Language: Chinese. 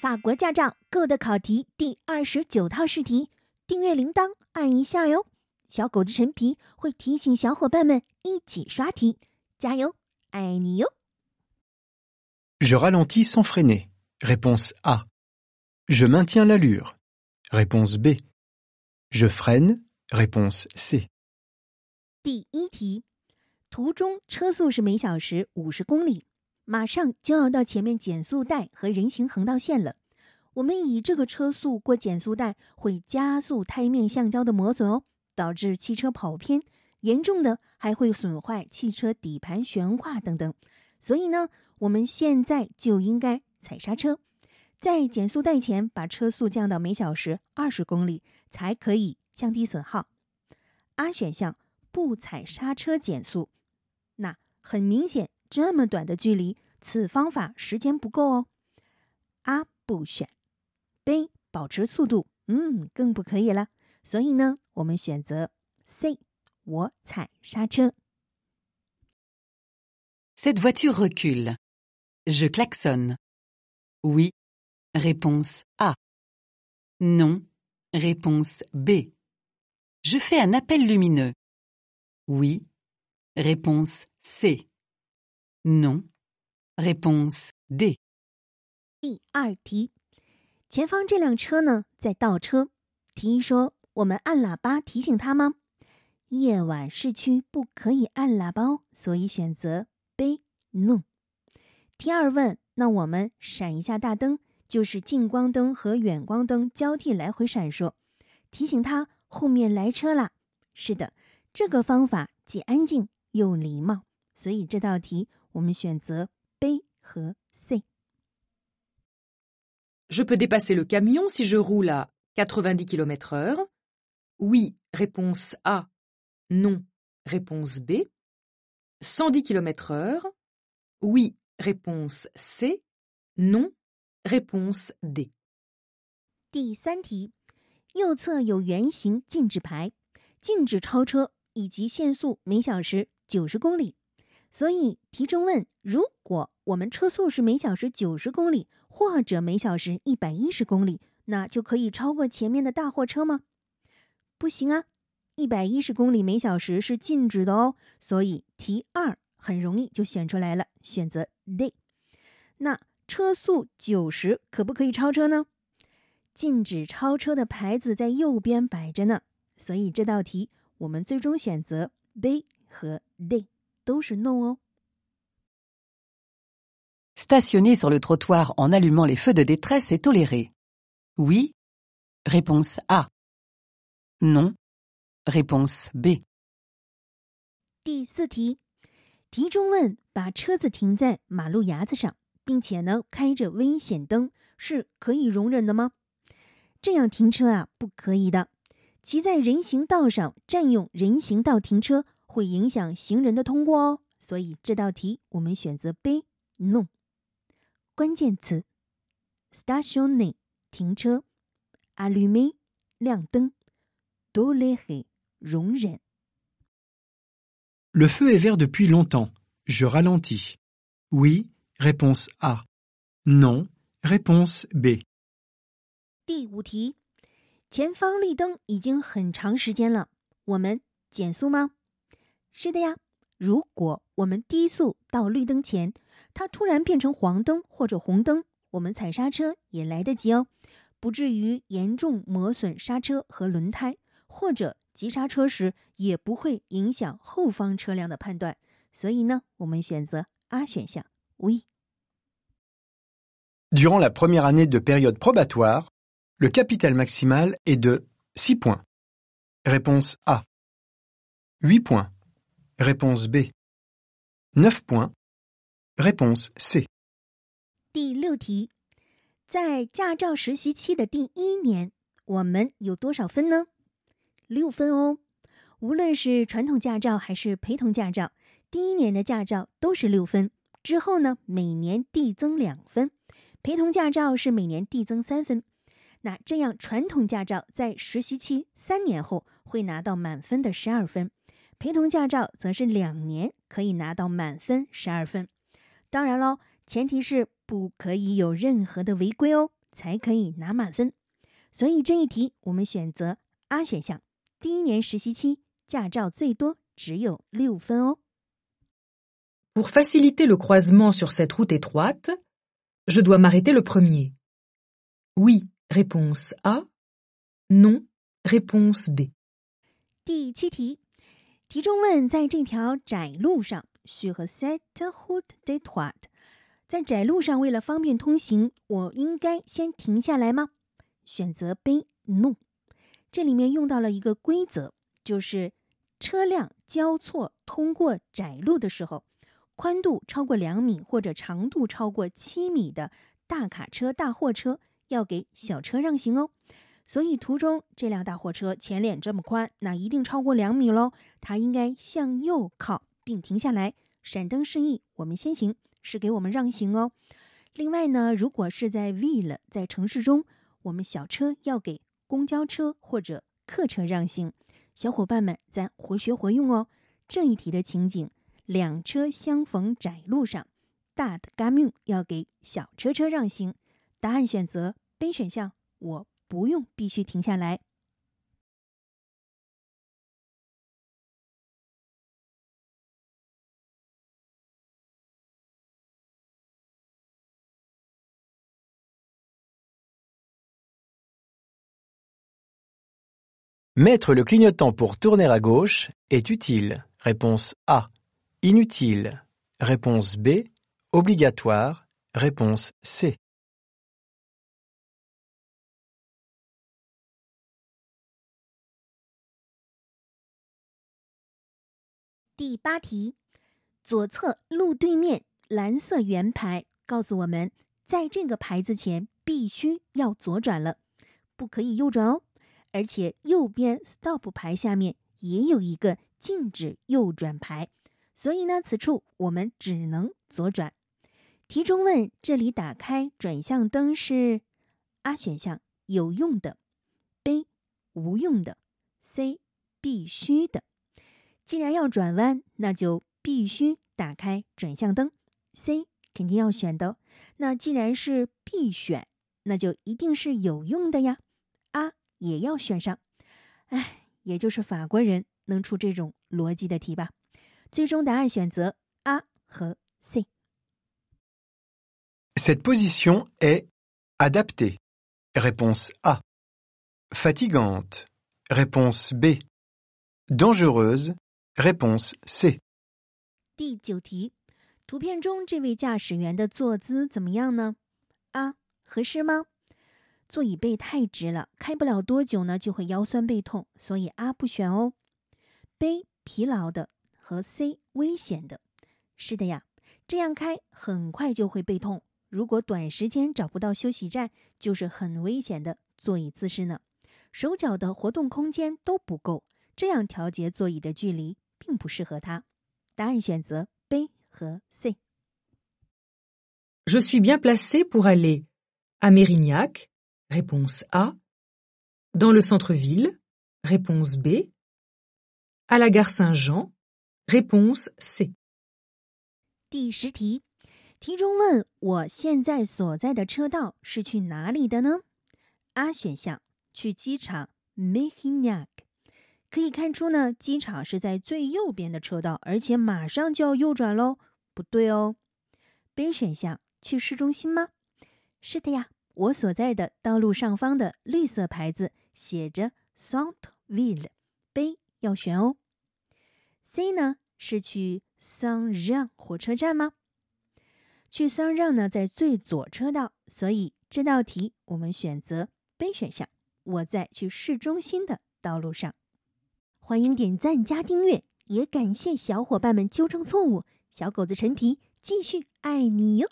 法国驾照 Go 的考题第二十九套试题，订阅铃铛按一下哟。小狗的陈皮会提醒小伙伴们一起刷题，加油，爱你哟。Je ralentis sans freiner. Réponse A. Je maintiens l'allure. Réponse B. Je freine. Réponse C. 第一题，图中车速是每小时五十公里。马上就要到前面减速带和人行横道线了，我们以这个车速过减速带会加速胎面橡胶的磨损哦，导致汽车跑偏，严重的还会损坏汽车底盘悬挂等等。所以呢，我们现在就应该踩刹车，在减速带前把车速降到每小时二十公里，才可以降低损耗。A 选项不踩刹车减速，那很明显。这么短的距离，此方法时间不够哦。啊，不选。B 保持速度，嗯，更不可以了。所以呢，我们选择 C，我踩刹车。Cette voiture recule. Je klaxonne. Oui. Réponse A. Non. Réponse B. Je fais un appel lumineux. Oui. Réponse C. No，n réponse D。第二题，前方这辆车呢在倒车。提议说，我们按喇叭提醒他吗？夜晚市区不可以按喇叭，所以选择 B No。第二问，那我们闪一下大灯，就是近光灯和远光灯交替来回闪烁，提醒他后面来车啦。是的，这个方法既安静又礼貌，所以这道题。Je B peux dépasser le camion si je roule à 90 km/h. Oui, réponse A. Non, réponse B. 110 km/h. Oui, réponse C. Non, réponse D. 第三题，右侧有圆形禁止牌，禁止超车以及限速每小时九十公里。所以题中问：如果我们车速是每小时九十公里或者每小时一百一十公里，那就可以超过前面的大货车吗？不行啊，一百一十公里每小时是禁止的哦。所以题二很容易就选出来了，选择 D。那车速九十可不可以超车呢？禁止超车的牌子在右边摆着呢。所以这道题我们最终选择 B 和 D。第四题，题中问把车子停在马路牙子上，并且呢开着危险灯，是可以容忍的吗？这样停车啊不可以的，其在人行道上占用人行道停车。会影响行人的通过哦，所以这道题我们选择 B，no。关键词：stationing 停车，allumé 亮灯 d o l é r a 容忍。Le feu est vert depuis longtemps. Je ralentis. Oui, réponse A. Non, réponse B. 第五题：前方绿灯已经很长时间了，我们减速吗？是的呀，如果我们低速到绿灯前，它突然变成黄灯或者红灯，我们踩刹车也来得及哦，不至于严重磨损刹车和轮胎，或者急刹车时也不会影响后方车辆的判断。所以呢，我们选择 A 选项。We durant la première année de période probatoire, le capital maximal est de six points. Réponse A. Huit points. Réponse B，Réponse C。第六题，在驾照实习期的第一年，我们有多少分呢？六分哦。无论是传统驾照还是陪同驾照，第一年的驾照都是六分。之后呢，每年递增两分。陪同驾照是每年递增三分。那这样，传统驾照在实习期三年后会拿到满分的十二分。陪同驾照则是两年可以拿到满分十二分，当然喽，前提是不可以有任何的违规哦，才可以拿满分。所以这一题我们选择 A 选项。第一年实习期驾照最多只有六分哦。Pour faciliter le croisement sur cette route étroite, je dois m'arrêter le premier. Oui, réponse A. Non, réponse B. 第七题。题中问，在这条窄路上，许和 s e t h o o d e t w a r t 在窄路上为了方便通行，我应该先停下来吗？选择 B，no。这里面用到了一个规则，就是车辆交错通过窄路的时候，宽度超过两米或者长度超过七米的大卡车、大货车要给小车让行哦。所以，图中这辆大货车前脸这么宽，那一定超过两米喽。它应该向右靠，并停下来，闪灯示意我们先行，是给我们让行哦。另外呢，如果是在 V i l 在城市中，我们小车要给公交车或者客车让行。小伙伴们，咱活学活用哦。这一题的情景，两车相逢窄路上，大的嘎谬要给小车车让行。答案选择 B 选项。我。Mettre le clignotant pour tourner à gauche est utile. Réponse A. Inutile. Réponse B. Obligatoire. Réponse C. 第八题，左侧路对面蓝色圆牌告诉我们，在这个牌子前必须要左转了，不可以右转哦。而且右边 stop 牌下面也有一个禁止右转牌，所以呢，此处我们只能左转。题中问这里打开转向灯是 A 选项有用的，B 无用的，C 必须的。既然要转弯，那就必须打开转向灯。C 肯定要选的，那既然是必选，那就一定是有用的呀。啊，也要选上。哎，也就是法国人能出这种逻辑的题吧。最终答案选择 A 和 C。Fatigant r e p o n s e B，dangerous。réponse C。第九题，图片中这位驾驶员的坐姿怎么样呢？啊，合适吗？座椅背太直了，开不了多久呢就会腰酸背痛，所以啊不选哦。背疲劳的和 C 危险的，是的呀，这样开很快就会背痛。如果短时间找不到休息站，就是很危险的座椅姿势呢，手脚的活动空间都不够。这样调节座椅的距离并不适合他。答案选择 B 和 C。Je suis bien placé pour aller à Mérignac。réponse A。dans le centre ville。réponse B。à la gare Saint Jean。réponse C。第十题，题中问我现在所在的车道是去哪里的呢？A 选项去机场 Mérignac。可以看出呢，机场是在最右边的车道，而且马上就要右转喽。不对哦，B 选项去市中心吗？是的呀，我所在的道路上方的绿色牌子写着 s a n t v i l b 要选哦。C 呢是去桑让火车站吗？去桑让呢在最左车道，所以这道题我们选择 B 选项。我在去市中心的道路上。欢迎点赞加订阅，也感谢小伙伴们纠正错误。小狗子陈皮，继续爱你哟。